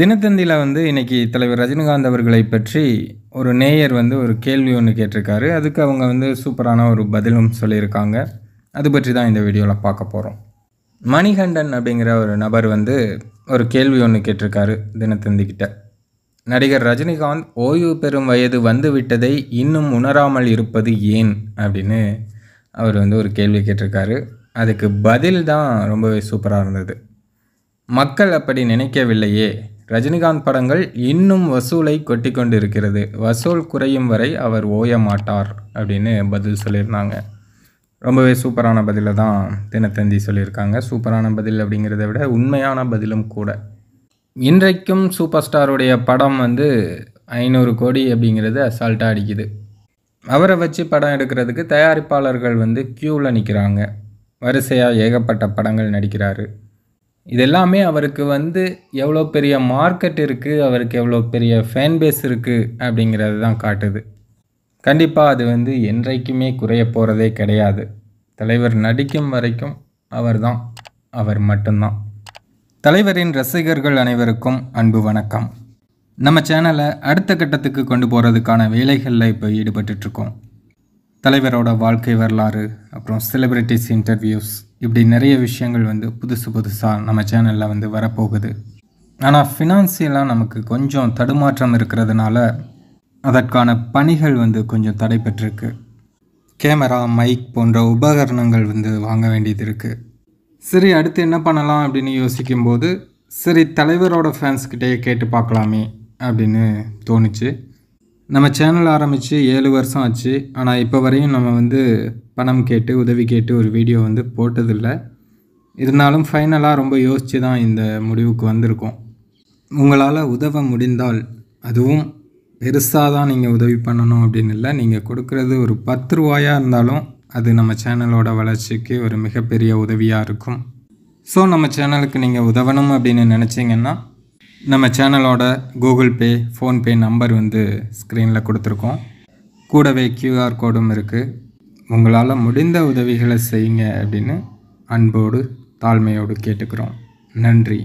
தினத்தந்தியில் வந்து இன்றைக்கி தலைவர் ரஜினிகாந்த் அவர்களை பற்றி ஒரு நேயர் வந்து ஒரு கேள்வி ஒன்று கேட்டிருக்காரு அதுக்கு அவங்க வந்து சூப்பரான ஒரு பதிலும் சொல்லியிருக்காங்க அது பற்றி தான் இந்த வீடியோவில் பார்க்க போகிறோம் மணிகண்டன் அப்படிங்கிற ஒரு நபர் வந்து ஒரு கேள்வி ஒன்று கேட்டிருக்காரு தினத்தந்திக்கிட்ட நடிகர் ரஜினிகாந்த் ஓய்வு பெறும் வயது வந்து விட்டதை இன்னும் உணராமல் இருப்பது ஏன் அப்படின்னு அவர் வந்து ஒரு கேள்வி கேட்டிருக்காரு அதுக்கு பதில் தான் ரொம்பவே சூப்பராக இருந்தது மக்கள் அப்படி நினைக்கவில்லையே ரஜினிகாந்த் படங்கள் இன்னும் வசூலை கொட்டி கொண்டிருக்கிறது வசூல் குறையும் வரை அவர் ஓய மாட்டார் அப்படின்னு பதில் சொல்லியிருந்தாங்க ரொம்பவே சூப்பரான பதிலை தான் தினத்தந்தி சொல்லியிருக்காங்க சூப்பரான பதில் அப்படிங்கிறத விட உண்மையான பதிலும் கூட இன்றைக்கும் சூப்பர் ஸ்டாருடைய படம் வந்து ஐநூறு கோடி அப்படிங்கிறது அசால்ட்டாக அடிக்குது அவரை வச்சு படம் எடுக்கிறதுக்கு தயாரிப்பாளர்கள் வந்து க்யூவில் நிற்கிறாங்க வரிசையாக ஏகப்பட்ட படங்கள் நடிக்கிறாரு இது எல்லாமே அவருக்கு வந்து எவ்வளோ பெரிய மார்க்கெட் இருக்குது அவருக்கு எவ்வளோ பெரிய ஃபேன் பேஸ் இருக்குது அப்படிங்கிறது தான் காட்டுது கண்டிப்பாக அது வந்து என்றைக்குமே குறைய போகிறதே கிடையாது தலைவர் நடிக்கும் வரைக்கும் அவர் தான் அவர் மட்டும்தான் தலைவரின் ரசிகர்கள் அனைவருக்கும் அன்பு வணக்கம் நம்ம சேனலை அடுத்த கட்டத்துக்கு கொண்டு போகிறதுக்கான வேலைகளில் இப்போ ஈடுபட்டுருக்கோம் தலைவரோட வாழ்க்கை வரலாறு அப்புறம் செலிப்ரிட்டிஸ் இன்டர்வியூஸ் இப்படி நிறைய விஷயங்கள் வந்து புதுசு புதுசாக நம்ம சேனலில் வந்து வரப்போகுது ஆனால் ஃபினான்சியலாக நமக்கு கொஞ்சம் தடுமாற்றம் இருக்கிறதுனால அதற்கான பணிகள் வந்து கொஞ்சம் தடைபெற்றிருக்கு கேமரா மைக் போன்ற உபகரணங்கள் வந்து வாங்க வேண்டியது இருக்குது சரி அடுத்து என்ன பண்ணலாம் அப்படின்னு யோசிக்கும்போது சரி தலைவரோட ஃபேன்ஸ்கிட்டே கேட்டு பார்க்கலாமே அப்படின்னு தோணுச்சு நம்ம சேனல் ஆரம்பித்து ஏழு வருஷம் ஆச்சு ஆனால் இப்போ வரையும் நம்ம வந்து பணம் கேட்டு உதவி கேட்டு ஒரு வீடியோ வந்து போட்டதில்லை இருந்தாலும் ஃபைனலாக ரொம்ப யோசித்து தான் இந்த முடிவுக்கு வந்திருக்கோம் உங்களால் உதவ முடிந்தால் அதுவும் பெருசாக தான் நீங்கள் உதவி பண்ணணும் அப்படின்னு இல்லை நீங்கள் கொடுக்குறது ஒரு பத்து ரூபாயாக இருந்தாலும் அது நம்ம சேனலோட வளர்ச்சிக்கு ஒரு மிகப்பெரிய உதவியாக இருக்கும் ஸோ நம்ம சேனலுக்கு நீங்கள் உதவணும் அப்படின்னு நினச்சிங்கன்னா நம்ம சேனலோட கூகுள் பே ஃபோன்பே நம்பர் வந்து ஸ்க்ரீனில் கொடுத்துருக்கோம் கூடவே கியூஆர் கோடும் இருக்குது உங்களால் முடிந்த உதவிகளை செய்யுங்க அப்படின்னு அன்போடு தாழ்மையோடு கேட்டுக்கிறோம் நன்றி